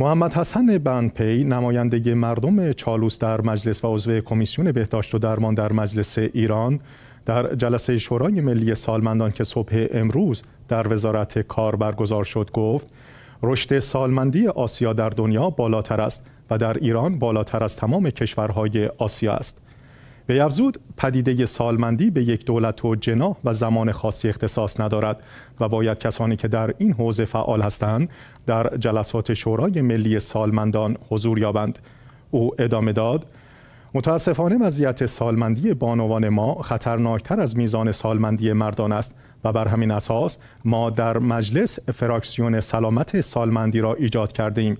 محمد حسن بنپی نماینده مردم چالوس در مجلس و عضو کمیسیون بهداشت و درمان در مجلس ایران در جلسه شورای ملی سالمندان که صبح امروز در وزارت کار برگزار شد گفت رشد سالمندی آسیا در دنیا بالاتر است و در ایران بالاتر از تمام کشورهای آسیا است به افزود پدیده سالمندی به یک دولت و جنا و زمان خاصی اختصاص ندارد و باید کسانی که در این حوزه فعال هستند در جلسات شورای ملی سالمندان حضور یابند او ادامه داد متاسفانه وضعیت سالمندی بانوان ما خطرناکتر از میزان سالمندی مردان است و بر همین اساس ما در مجلس فراکسیون سلامت سالمندی را ایجاد کرده ایم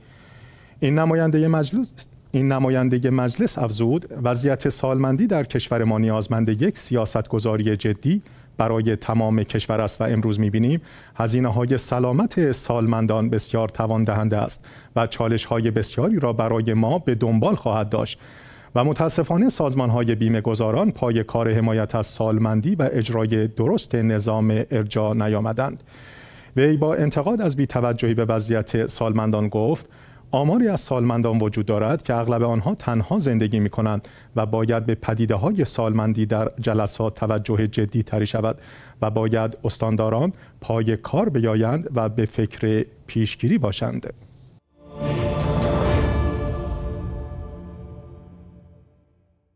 این نماینده مجلس این نماینده مجلس افزود وضعیت سالمندی در کشور ما نیازمند یک سیاستگذاری جدی برای تمام کشور است و امروز میبینیم هزینه های سلامت سالمندان بسیار توان دهنده است و چالش های بسیاری را برای ما به دنبال خواهد داشت و متاسفانه سازمان های بیمه گذاران پای کار حمایت از سالمندی و اجرای درست نظام ارجاع نیامدند وی با انتقاد از بیتوجهی به وضعیت سالمندان گفت آماری از سالمندان وجود دارد که اغلب آنها تنها زندگی می کنند و باید به پدیده های سالمندی در جلسات توجه جدی تری شود و باید استانداران پای کار بیایند و به فکر پیشگیری باشند.